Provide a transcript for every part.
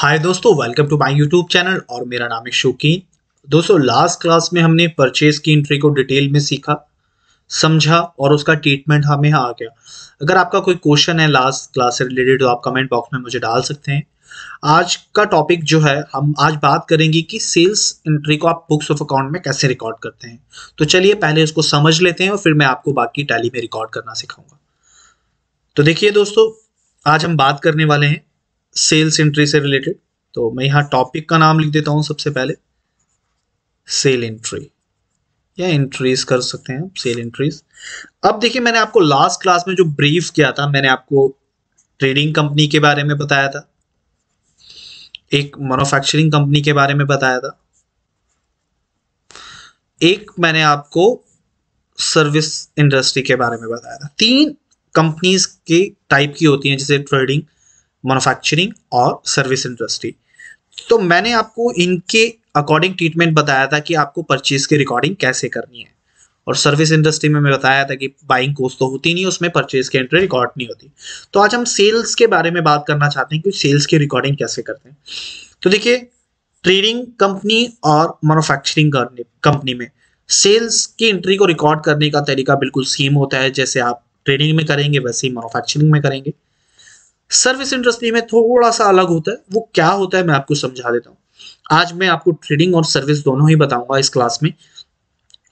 हाय दोस्तों welcome to my YouTube channel और मेरा नाम है शौकीन दोस्तों लास्ट क्लास में हमने परचेज की एंट्री को डिटेल में सीखा समझा और उसका ट्रीटमेंट हमें आ गया अगर आपका कोई क्वेश्चन है लास्ट क्लास से रिलेटेड तो आप कमेंट बॉक्स में मुझे डाल सकते हैं आज का टॉपिक जो है हम आज बात करेंगे कि सेल्स एंट्री को आप बुक्स ऑफ अकाउंट में कैसे रिकॉर्ड करते हैं तो चलिए पहले उसको समझ लेते हैं और फिर मैं आपको बाकी टैली में रिकॉर्ड करना सिखाऊंगा तो देखिए दोस्तों आज हम बात करने वाले हैं सेल्स एंट्री से रिलेटेड तो मैं यहाँ टॉपिक का नाम लिख देता हूं सबसे पहले सेल एंट्री या एंट्रीज कर सकते हैं सेल एंट्रीज अब देखिए मैंने आपको लास्ट क्लास में जो ब्रीफ किया था मैंने आपको ट्रेडिंग कंपनी के बारे में बताया था एक मैनुफैक्चरिंग कंपनी के बारे में बताया था एक मैंने आपको सर्विस इंडस्ट्री के बारे में बताया था तीन कंपनीज के टाइप की होती हैं जैसे ट्रेडिंग मैनुफैक्चरिंग और सर्विस इंडस्ट्री तो मैंने आपको इनके अकॉर्डिंग ट्रीटमेंट बताया था कि आपको परचेज की रिकॉर्डिंग कैसे करनी है और सर्विस इंडस्ट्री में मैं बताया था कि बाइंग कोर्स तो होती नहीं उसमें परचेज की एंट्री रिकॉर्ड नहीं होती तो आज हम सेल्स के बारे में बात करना चाहते हैं कि सेल्स की रिकॉर्डिंग कैसे करते हैं तो देखिए ट्रेडिंग कंपनी और मैनुफैक्चरिंग कंपनी में सेल्स की एंट्री को रिकॉर्ड करने का तरीका बिल्कुल सेम होता है जैसे आप ट्रेडिंग में करेंगे वैसे ही मैनुफैक्चरिंग में करेंगे सर्विस इंडस्ट्री में थोड़ा सा अलग होता है वो क्या होता है मैं आपको समझा देता हूँ आज मैं आपको ट्रेडिंग और सर्विस दोनों ही बताऊंगा इस क्लास में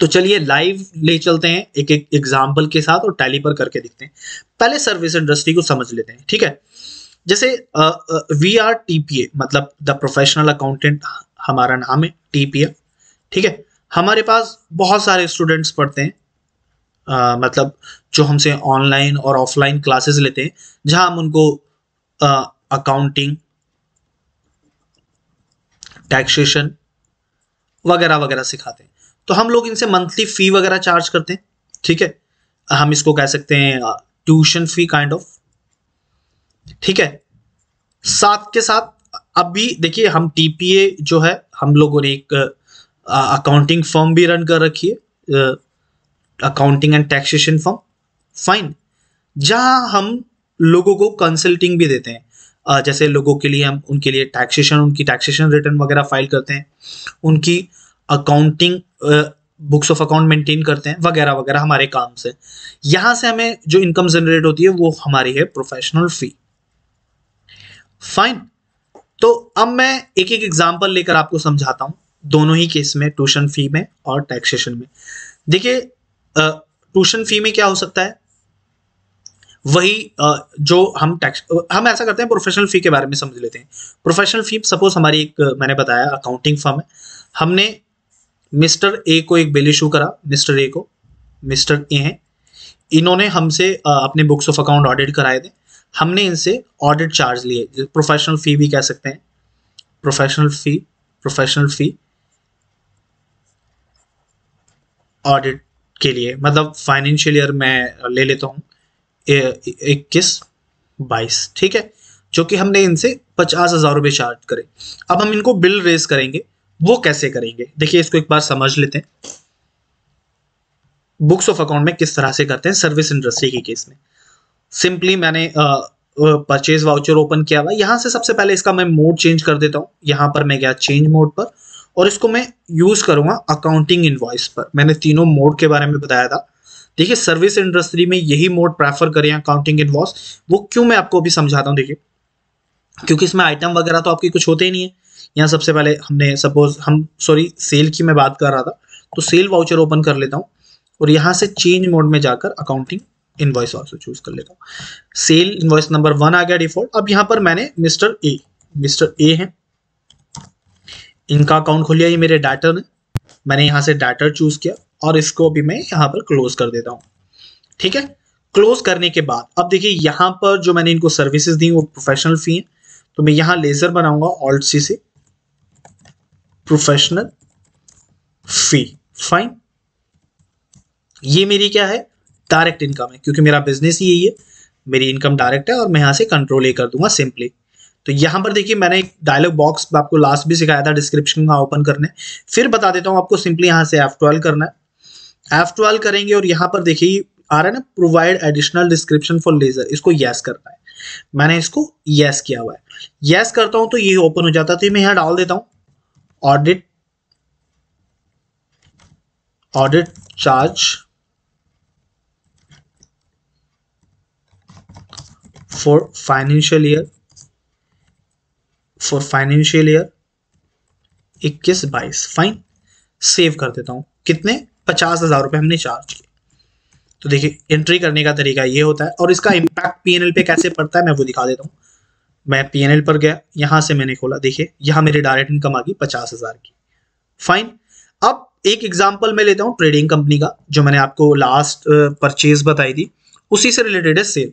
तो चलिए लाइव ले चलते हैं एक एक एग्जाम्पल के साथ और टैली पर करके देखते हैं पहले सर्विस इंडस्ट्री को समझ लेते हैं ठीक है जैसे वी आर टीपीए मतलब द प्रोफेशनल अकाउंटेंट हमारा नाम है टीपीए ठीक है हमारे पास बहुत सारे स्टूडेंट्स पढ़ते हैं आ, मतलब जो हमसे ऑनलाइन और ऑफलाइन क्लासेस लेते हैं जहां हम उनको अकाउंटिंग टैक्सेशन वगैरह वगैरह सिखाते हैं तो हम लोग इनसे मंथली फी वगैरह चार्ज करते हैं ठीक है हम इसको कह सकते हैं ट्यूशन फी काइंड ऑफ ठीक है साथ के साथ अब भी देखिए हम टीपीए जो है हम लोगों ने एक अकाउंटिंग फॉर्म भी रन कर रखी है accounting and taxation firm fine जहां हम लोगों को कंसल्टिंग भी देते हैं जैसे लोगों के लिए हम उनके लिए टैक्सेशन उनकी टैक्सेशन रिटर्न वगैरह फाइल करते हैं उनकी accounting books of account maintain करते हैं वगैरह वगैरह हमारे काम से यहां से हमें जो इनकम जनरेट होती है वो हमारी है प्रोफेशनल फी फाइन तो अब मैं एक एक एग्जाम्पल लेकर आपको समझाता हूं दोनों ही केस में ट्यूशन फी में और टैक्सेशन में देखिए ट्यूशन फी में क्या हो सकता है वही जो हम टैक्स हम ऐसा करते हैं प्रोफेशनल फ़ी के बारे में समझ लेते हैं प्रोफेशनल फ़ी सपोज हमारी एक मैंने बताया अकाउंटिंग फर्म है हमने मिस्टर ए को एक बिल इशू करा मिस्टर ए को मिस्टर ए हैं इन्होंने हमसे अपने बुक्स ऑफ अकाउंट ऑडिट कराए थे हमने इनसे ऑडिट चार्ज लिए प्रोफेशनल फ़ी भी कह सकते हैं professional fee professional fee audit के लिए मतलब फाइनेंशियल ईयर मैं ले लेता हूँ इक्कीस बाईस ठीक है जो कि हमने इनसे पचास हजार रुपये चार्ज करे अब हम इनको बिल रेज करेंगे वो कैसे करेंगे देखिए इसको एक बार समझ लेते हैं बुक्स ऑफ अकाउंट में किस तरह से करते हैं सर्विस इंडस्ट्री के केस में सिंपली मैंने परचेज वाउचर ओपन किया हुआ यहां से सबसे पहले इसका मैं मोड चेंज कर देता हूं यहां पर मैं गया चेंज मोड पर और इसको मैं यूज़ करूंगा अकाउंटिंग इन्वॉइस पर मैंने तीनों मोड के बारे में बताया था देखिए सर्विस इंडस्ट्री में यही मोड प्रेफर करें अकाउंटिंग इन्वॉइस वो क्यों मैं आपको अभी समझाता हूँ देखिए क्योंकि इसमें आइटम वगैरह तो आपके कुछ होते ही नहीं है यहाँ सबसे पहले हमने सपोज हम सॉरी सेल की मैं बात कर रहा था तो सेल वाउचर ओपन कर लेता हूँ और यहाँ से चेंज मोड में जाकर अकाउंटिंग इन्वॉइस ऑल्सो चूज कर लेता हूँ सेल इन्वॉइस नंबर वन आ गया डिफॉल्ट अब यहाँ पर मैंने मिस्टर ए मिस्टर ए हैं इनका अकाउंट खोल लिया ये मेरे डाटर ने मैंने यहाँ से डाटर चूज किया और इसको भी मैं यहाँ पर क्लोज कर देता हूँ ठीक है क्लोज करने के बाद अब देखिए यहाँ पर जो मैंने इनको सर्विसेज दी वो प्रोफेशनल फी है तो मैं यहाँ लेजर बनाऊंगा ऑल्ट सी से प्रोफेशनल फी फाइन ये मेरी क्या है डायरेक्ट इनकम है क्योंकि मेरा बिजनेस ही यही है मेरी इनकम डायरेक्ट है और मैं यहाँ से कंट्रोल ए कर दूंगा सिंपली तो यहां पर देखिए मैंने एक डायलॉग बॉक्स आपको लास्ट भी सिखाया था डिस्क्रिप्शन का ओपन करने फिर बता देता हूं आपको सिंपली यहां से एफ ट्वेल्व करना है एफ ट्वेल्व करेंगे और यहां पर देखिए आ रहा है ना provide additional description for ledger इसको यस करना है मैंने इसको यस किया हुआ है यस करता हूं तो ये ओपन हो जाता है तो मैं यहां डाल देता हूं audit audit charge for financial year for financial year इक्कीस बाईस फाइन सेव कर देता हूँ कितने पचास हजार रुपये हमने चार्ज किए तो देखिए एंट्री करने का तरीका ये होता है और इसका इम्पैक्ट पीएनएल पे कैसे पड़ता है मैं वो दिखा देता हूँ मैं पी पर गया यहाँ से मैंने खोला देखिए यहाँ मेरी डायरेक्ट इनकम आ गई पचास हजार की फाइन अब एक एग्जाम्पल मैं लेता हूँ ट्रेडिंग कंपनी का जो मैंने आपको लास्ट परचेज बताई थी उसी से रिलेटेड है सेल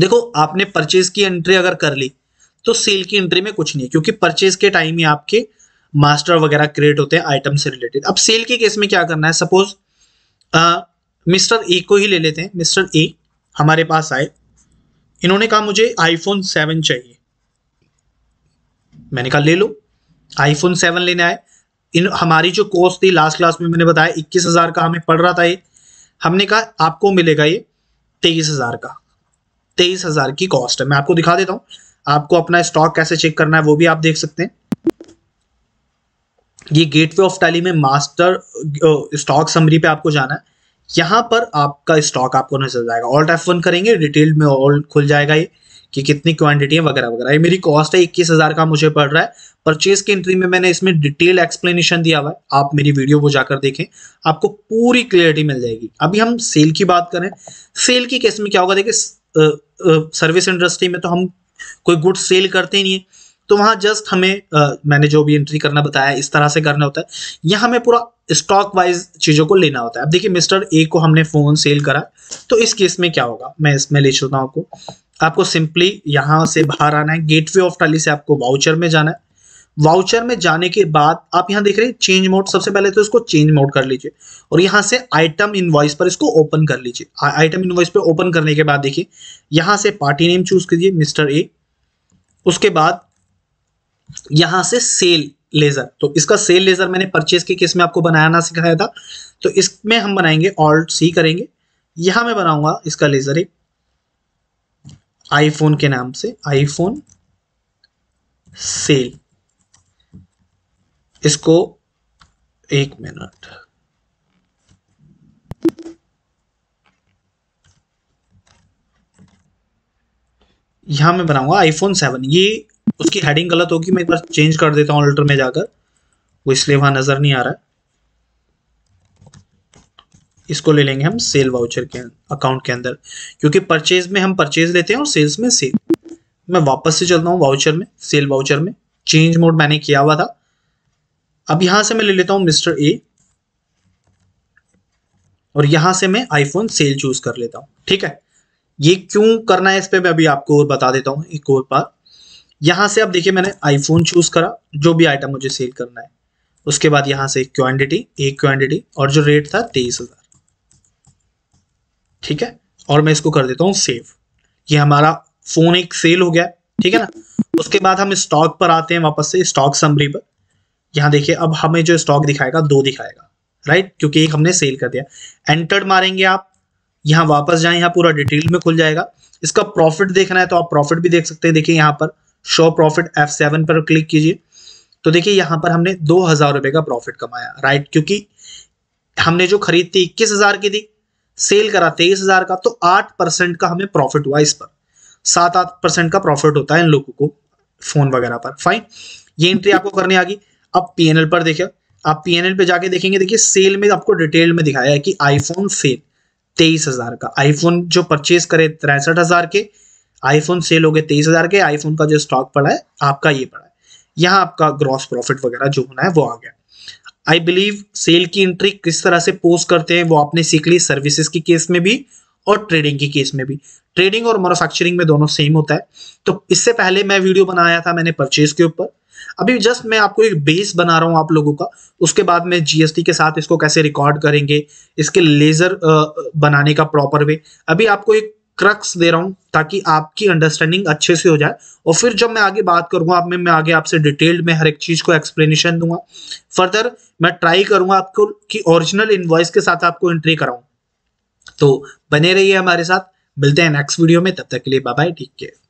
देखो आपने परचेज की एंट्री अगर कर ली तो सेल की एंट्री में कुछ नहीं है क्योंकि परचेज के टाइम ही आपके मास्टर वगैरह क्रिएट होते हैं आइटम से रिलेटेड अब सेल के केस में क्या करना है सपोज मिस्टर ए को ही ले लेते हैं मिस्टर ए हमारे पास आए इन्होंने कहा मुझे आईफोन सेवन चाहिए मैंने कहा ले लो आईफोन सेवन लेने आए इन हमारी जो कोर्स थी लास्ट क्लास में मैंने बताया इक्कीस हज़ार का हमें पड़ रहा था ये हमने कहा आपको मिलेगा ये तेईस हज़ार का तेईस हज़ार की कॉस्ट है मैं आपको दिखा देता हूं आपको अपना स्टॉक कैसे चेक करना है वो भी आप देख सकते हैं ये गेटवे ऑफ टैली में मास्टर स्टॉक समरी पे आपको जाना है यहाँ पर आपका स्टॉक आपको नजर जाएगा ऑल एफ वन करेंगे डिटेल में ऑल खुल जाएगा ये कि कितनी क्वांटिटी है वगैरह वगैरह ये मेरी कॉस्ट है इक्कीस हज़ार का मुझे पड़ रहा है परचेज की एंट्री में मैंने इसमें डिटेल एक्सप्लेनेशन दिया हुआ है आप मेरी वीडियो वो जाकर देखें आपको पूरी क्लियरिटी मिल जाएगी अभी हम सेल की बात करें सेल की केस में क्या होगा देखिए सर्विस इंडस्ट्री में तो हम कोई गुड्स सेल करते नहीं है तो वहाँ जस्ट हमें आ, मैंने जो भी एंट्री करना बताया इस तरह से करना होता है यहाँ हमें पूरा स्टॉक वाइज चीज़ों को लेना होता है अब देखिए मिस्टर ए को हमने फ़ोन सेल करा तो इस केस में क्या होगा मैं इसमें ले चलता हूँ आपको आपको सिंपली यहाँ से बाहर आना है गेटवे ऑफ टाली से आपको वाउचर में जाना है वाउचर में जाने के बाद आप यहां देख रहे हैं चेंज मोड सबसे पहले तो इसको चेंज मोड कर लीजिए और यहां से आइटम इनवॉइस पर इसको ओपन कर लीजिए आइटम इनवॉइस पर ओपन करने के बाद देखिए यहां से पार्टी नेम चूज कीजिए मिस्टर ए उसके बाद यहां से सेल लेजर तो इसका सेल लेजर मैंने परचेज के किस में आपको बनाना सिखाया था तो इसमें हम बनाएंगे ऑल्ट सी करेंगे यहां मैं बनाऊंगा इसका लेजर एक आईफोन के नाम से आईफोन सेल इसको एक मिनट यहां मैं बनाऊंगा आईफोन सेवन ये उसकी हेडिंग गलत होगी मैं एक बार चेंज कर देता हूं अल्टर में जाकर वो इसलिए वहां नजर नहीं आ रहा है इसको ले लेंगे हम सेल वाउचर के अकाउंट के अंदर क्योंकि परचेज में हम परचेज लेते हैं और सेल्स में सेल मैं वापस से चलता हूं वाउचर में सेल वाउचर में चेंज मोड मैंने किया हुआ था अब यहां से मैं ले लेता हूं मिस्टर ए और यहां से मैं आईफोन सेल चूज कर लेता हूं ठीक है ये क्यों करना है इस पर मैं अभी आपको और बता देता हूं एक और बार यहां से अब देखिए मैंने आईफोन चूज करा जो भी आइटम मुझे सेल करना है उसके बाद यहां से क्वांटिटी एक क्वांटिटी और जो रेट था तेईस हजार ठीक है और मैं इसको कर देता हूँ सेव ये हमारा फोन एक सेल हो गया ठीक है ना उसके बाद हम स्टॉक पर आते हैं वापस से स्टॉक समरी पर यहां देखिए अब हमें जो स्टॉक दिखाएगा दो दिखाएगा राइट क्योंकि एक हमने सेल कर दिया एंटर्ड मारेंगे आप यहाँ वापस जाए यहां पूरा डिटेल में खुल जाएगा इसका प्रॉफिट देखना है तो आप प्रॉफिट भी देख सकते हैं देखिए यहाँ पर शो प्रॉफिट एफ सेवन पर क्लिक कीजिए तो देखिए यहाँ पर हमने दो हजार रुपए का प्रॉफिट कमाया राइट क्योंकि हमने जो खरीद थी इक्कीस हजार की थी सेल करा तेईस हजार का तो आठ परसेंट का हमें प्रॉफिट हुआ इस पर सात आठ परसेंट का प्रॉफिट होता है इन लोगों को फोन वगैरह पर फाइन ये एंट्री आपको करनी आ गई अब पी पर देखिए आप पी पे जाके देखेंगे देखिए सेल में आपको डिटेल में दिखाया है कि आईफोन सेल तेईस हजार का आईफोन जो परचेज करे तिरसठ हजार के आईफोन सेल हो गए तेईस हजार के आईफोन का जो स्टॉक पड़ा है आपका ये पड़ा है यहाँ आपका ग्रॉस प्रॉफिट वगैरह जो होना है वो आ गया आई बिलीव सेल की एंट्री किस तरह से पोस्ट करते हैं वो आपने सीख ली सर्विसेज की केस में भी और ट्रेडिंग की केस में भी ट्रेडिंग और मैनुफैक्चरिंग में दोनों सेम होता है तो इससे पहले मैं वीडियो बनाया था मैंने परचेज के ऊपर अभी जस्ट मैं आपको एक बेस बना रहा हूँ आप लोगों का उसके बाद में जीएसटी के साथ इसको कैसे रिकॉर्ड करेंगे इसके लेजर बनाने का प्रॉपर वे अभी आपको एक क्रक्स दे रहा हूँ ताकि आपकी अंडरस्टैंडिंग अच्छे से हो जाए और फिर जब मैं आगे बात करूंगा आप में मैं आगे आपसे डिटेल्ड में हर एक चीज को एक्सप्लेनेशन दूंगा फर्दर मैं ट्राई करूंगा आपको कि ओरिजिनल इनवॉइस के साथ आपको एंट्री कराऊं तो बने रहिए हमारे साथ मिलते हैं नेक्स्ट वीडियो में तब तक के लिए बाय बाय टेक केयर